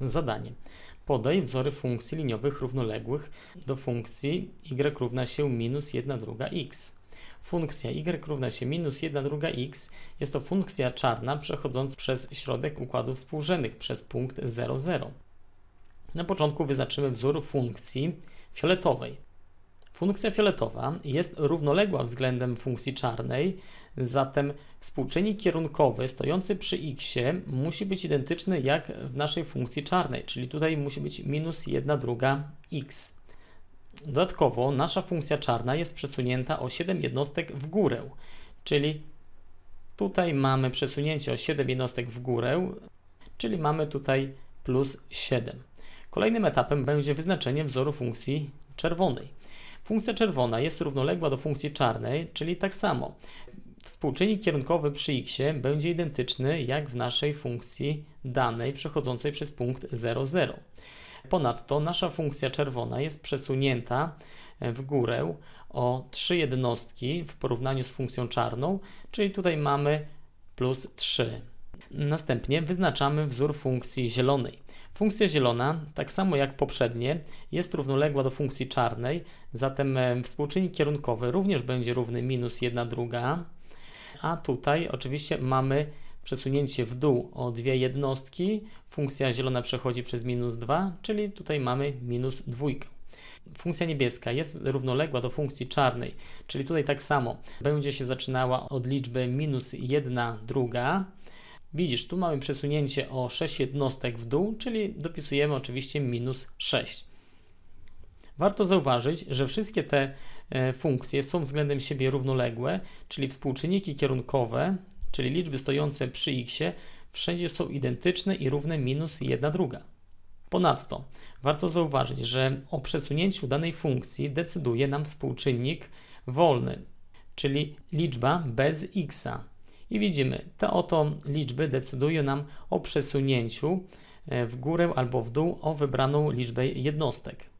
Zadanie. Podaj wzory funkcji liniowych równoległych do funkcji y równa się minus 1 druga x. Funkcja y równa się minus 1 druga x jest to funkcja czarna przechodząca przez środek układu współrzędnych przez punkt 0,0. Na początku wyznaczymy wzór funkcji fioletowej. Funkcja fioletowa jest równoległa względem funkcji czarnej, zatem współczynnik kierunkowy stojący przy x musi być identyczny jak w naszej funkcji czarnej, czyli tutaj musi być minus 1 druga x. Dodatkowo nasza funkcja czarna jest przesunięta o 7 jednostek w górę, czyli tutaj mamy przesunięcie o 7 jednostek w górę, czyli mamy tutaj plus 7. Kolejnym etapem będzie wyznaczenie wzoru funkcji czerwonej. Funkcja czerwona jest równoległa do funkcji czarnej, czyli tak samo. Współczynnik kierunkowy przy x będzie identyczny jak w naszej funkcji danej przechodzącej przez punkt 0,0. Ponadto nasza funkcja czerwona jest przesunięta w górę o 3 jednostki w porównaniu z funkcją czarną, czyli tutaj mamy plus 3. Następnie wyznaczamy wzór funkcji zielonej. Funkcja zielona, tak samo jak poprzednie, jest równoległa do funkcji czarnej, zatem e, współczynnik kierunkowy również będzie równy minus 1 druga, a tutaj oczywiście mamy przesunięcie w dół o dwie jednostki, funkcja zielona przechodzi przez minus 2, czyli tutaj mamy minus 2. Funkcja niebieska jest równoległa do funkcji czarnej, czyli tutaj tak samo będzie się zaczynała od liczby minus 1 druga, Widzisz, tu mamy przesunięcie o 6 jednostek w dół, czyli dopisujemy oczywiście minus 6. Warto zauważyć, że wszystkie te e, funkcje są względem siebie równoległe, czyli współczynniki kierunkowe, czyli liczby stojące przy x, wszędzie są identyczne i równe minus 1 druga. Ponadto warto zauważyć, że o przesunięciu danej funkcji decyduje nam współczynnik wolny, czyli liczba bez x, i widzimy, te oto liczby decydują nam o przesunięciu e, w górę albo w dół o wybraną liczbę jednostek.